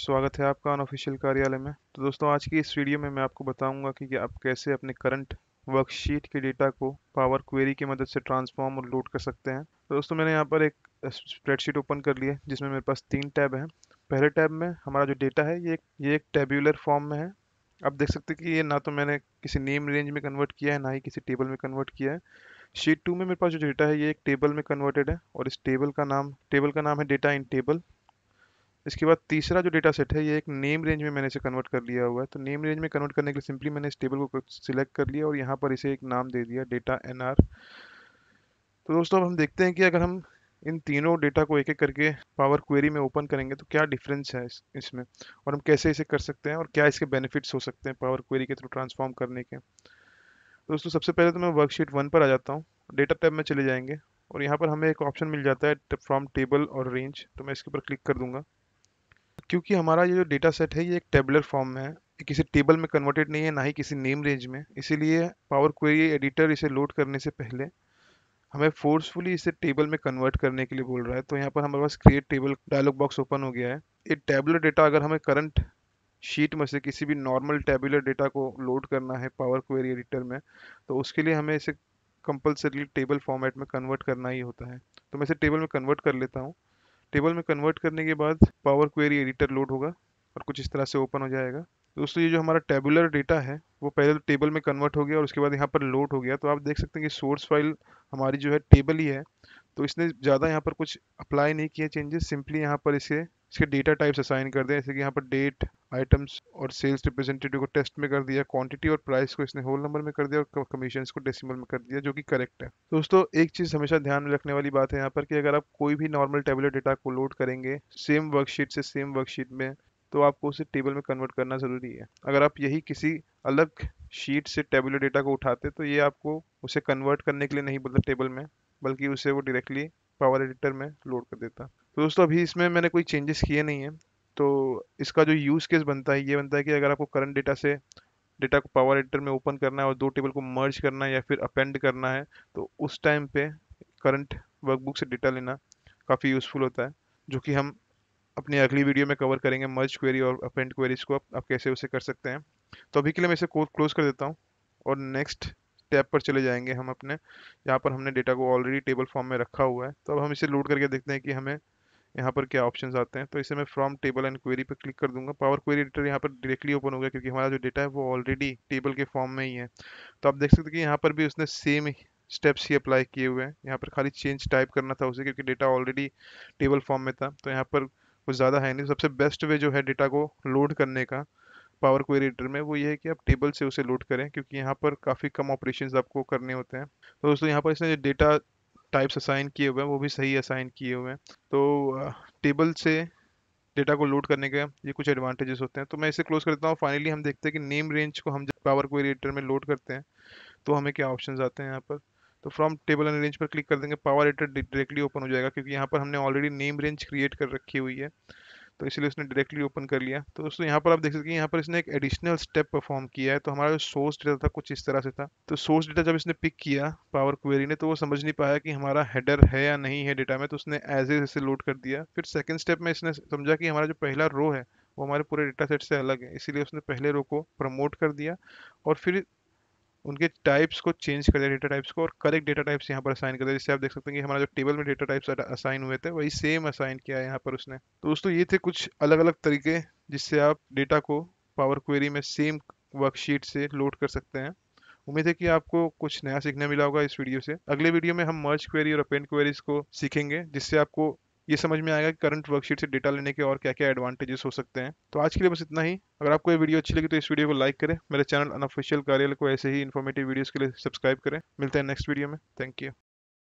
स्वागत है आपका अनऑफिशियल कार्यालय में तो दोस्तों आज की इस वीडियो में मैं आपको बताऊंगा कि आप कैसे अपने करंट वर्कशीट के डेटा को पावर क्वेरी की मदद से ट्रांसफॉर्म और लोड कर सकते हैं तो दोस्तों मैंने यहाँ पर एक स्प्रेडशीट ओपन कर लिया है जिसमें मेरे पास तीन टैब हैं पहले टैब में हमारा जो डेटा है ये ये एक टेब्यूलर फॉर्म में है आप देख सकते हैं कि ये ना तो मैंने किसी नेम रेंज में कन्वर्ट किया है ना ही किसी टेबल में कन्वर्ट किया है शीट टू में मेरे पास जो डेटा है ये एक टेबल में कन्वर्टेड है और इस टेबल का नाम टेबल का नाम है डेटा इन टेबल इसके बाद तीसरा जो डेटा सेट है ये एक नेम रेंज में मैंने इसे कन्वर्ट कर लिया हुआ है तो नेम रेंज में कन्वर्ट करने के लिए सिंपली मैंने इस टेबल को सिलेक्ट कर लिया और यहाँ पर इसे एक नाम दे दिया डेटा एन तो दोस्तों अब हम देखते हैं कि अगर हम इन तीनों डेटा को एक एक करके पावर क्वेरी में ओपन करेंगे तो क्या डिफरेंस है इसमें और हम कैसे इसे कर सकते हैं और क्या इसके बेनिफिट्स हो सकते हैं पावर क्वेरी के थ्रू ट्रांसफॉर्म करने के दोस्तों सबसे पहले तो मैं वर्कशीट वन पर आ जाता हूँ डेटा टैब में चले जाएंगे और यहाँ पर हमें एक ऑप्शन मिल जाता है फ्रॉम टेबल और रेंज तो मैं इसके ऊपर क्लिक कर दूंगा क्योंकि हमारा ये जो डेटा सेट है ये एक टेबलर फॉर्म में है किसी टेबल में कन्वर्टेड नहीं है ना ही किसी नेम रेंज में इसीलिए पावर क्वेरी एडिटर इसे लोड करने से पहले हमें फोर्सफुली इसे टेबल में कन्वर्ट करने के लिए बोल रहा है तो यहाँ पर हमारे पास create table dialog box open हो गया है ये टेबलर डेटा अगर हमें करंट शीट में से किसी भी नॉर्मल टेबुलर डेटा को लोड करना है पावर क्वेरी एडिटर में तो उसके लिए हमें इसे कंपलसरी टेबल फॉर्मेट में कन्वर्ट करना ही होता है तो मैं इसे टेबल में कन्वर्ट कर लेता हूँ टेबल में कन्वर्ट करने के बाद पावर क्वेरी एडिटर लोड होगा और कुछ इस तरह से ओपन हो जाएगा दोस्तों ये जो हमारा टेबुलर डेटा है वो पहले तो टेबल में कन्वर्ट हो गया और उसके बाद यहाँ पर लोड हो गया तो आप देख सकते हैं कि सोर्स फाइल हमारी जो है टेबल ही है तो इसने ज़्यादा यहाँ पर कुछ अप्लाई नहीं किया चेंजेस सिंपली यहाँ पर इसे इसके डेटा टाइप्स असाइन कर दें जैसे कि यहाँ पर डेट आइटम्स और सेल्स रिप्रेजेंटेटिव को टेस्ट में कर दिया क्वांटिटी और प्राइस को इसने होल नंबर में कर दिया और कमीशन को डेसिमल में कर दिया जो कि करेक्ट है दोस्तों एक चीज़ हमेशा ध्यान में रखने वाली बात है यहाँ पर कि अगर आप कोई भी नॉर्मल टेबलेट डेटा को लोड करेंगे सेम वर्कशीट से सेम वर्कशीट में तो आपको उसे टेबल में कन्वर्ट करना ज़रूरी है अगर आप यही किसी अलग शीट से टेबुलर डेटा को उठाते तो ये आपको उसे कन्वर्ट करने के लिए नहीं बोलता टेबल में बल्कि उसे वो डायरेक्टली पावर एडिटर में लोड कर देता तो दोस्तों अभी इसमें मैंने कोई चेंजेस किए नहीं हैं तो इसका जो यूज़ केस बनता है ये बनता है कि अगर आपको करंट डेटा से डेटा को पावर एडिटर में ओपन करना है और दो टेबल को मर्ज करना है या फिर अपेंड करना है तो उस टाइम पे करंट वर्कबुक से डेटा लेना काफ़ी यूज़फुल होता है जो कि हम अपनी अगली वीडियो में कवर करेंगे मर्ज क्वेरी और अपेंड क्वेरीज को आप, आप कैसे उसे कर सकते हैं तो अभी के लिए मैं इसे क्लोज कर देता हूँ और नेक्स्ट टैब पर चले जाएंगे हम अपने यहाँ पर हमने डेटा को ऑलरेडी टेबल फॉर्म में रखा हुआ है तो अब हम इसे लोड करके देखते हैं कि हमें यहाँ पर क्या ऑप्शंस आते हैं तो इसे मैं फ्रॉम टेबल एंड क्वेरी पर क्लिक कर दूंगा पावर क्वेरी एडिटर यहाँ पर डायरेक्टली ओपन हो गया क्योंकि हमारा जो डेटा है वो ऑलरेडी टेबल के फॉर्म में ही है तो आप देख सकते हैं कि यहाँ पर भी उसने सेम स्टेप्स ही अप्लाई किए हुए हैं यहाँ पर खाली चेंज टाइप करना था उसे क्योंकि डेटा ऑलरेडी टेबल फॉर्म में था तो यहाँ पर कुछ ज़्यादा है नहीं सबसे बेस्ट वे जो है डेटा को लोड करने का पावर क्वेरी एडिटर में वो ये है कि आप टेबल से उसे लोड करें क्योंकि यहाँ पर काफ़ी कम ऑपरेशन आपको करने होते हैं तो दोस्तों यहाँ पर इसने जो डेटा टाइप्स असाइन किए हुए हैं वो भी सही असाइन किए हुए हैं तो टेबल से डेटा को लोड करने के ये कुछ एडवांटेजेस होते हैं तो मैं इसे क्लोज कर देता हूँ फाइनली हम देखते हैं कि नेम रेंज को हम जब पावर को एडिटर में लोड करते हैं तो हमें क्या ऑप्शन आते हैं यहाँ पर तो फ्रॉम टेबल एंड रेंज पर क्लिक कर देंगे पावर एडिटर डायरेक्टली ओपन हो जाएगा क्योंकि यहाँ पर हमने ऑलरेडी नेम रेंज क्रिएट कर रखी हुई है तो इसलिए उसने डायरेक्टली ओपन कर लिया तो दोस्तों यहाँ पर आप देख सकते हैं यहाँ पर इसने एक एडिशनल स्टेप परफॉर्म किया है तो हमारा जो सोर्स डेटा था कुछ इस तरह से था तो सोर्स डेटा जब इसने पिक किया पावर क्वेरी ने तो वो समझ नहीं पाया कि हमारा हेडर है या नहीं है डेटा में तो उसने एज एज इसे लोड कर दिया फिर सेकेंड स्टेप में इसने समझा कि हमारा जो पहला रो है वो हमारे पूरे डेटा सेट से अलग है इसीलिए उसने पहले रो को प्रमोट कर दिया और फिर उनके टाइप्स को चेंज कर दिया डेटा टाइप्स को और करेक्ट डेटा टाइप्स यहाँ पर असाइन कर दिया जिससे आप देख सकते हैं कि हमारा जो टेबल में डेटा टाइप्स असाइन हुए थे वही सेम असाइन किया है यहाँ पर उसने तो दोस्तों ये थे कुछ अलग अलग तरीके जिससे आप डेटा को पावर क्वेरी में सेम वर्कशीट से लोड कर सकते हैं उम्मीद है कि आपको कुछ नया सीखने मिला होगा इस वीडियो से अगले वीडियो में हम मर्ज क्वेरी और अपेंड क्वेरीज को सीखेंगे जिससे आपको ये समझ में आएगा कि करंट वर्कशीट से डेटा लेने के और क्या क्या एडवांटेजेस हो सकते हैं तो आज के लिए बस इतना ही अगर आपको ये वीडियो अच्छी लगी तो इस वीडियो को लाइक करें मेरे चैनल अनऑफिशियल कार्यालय को ऐसे ही इन्फॉर्मेटिव वीडियोज़ के लिए सब्सक्राइब करें मिलते हैं नेक्स्ट वीडियो में थैंक यू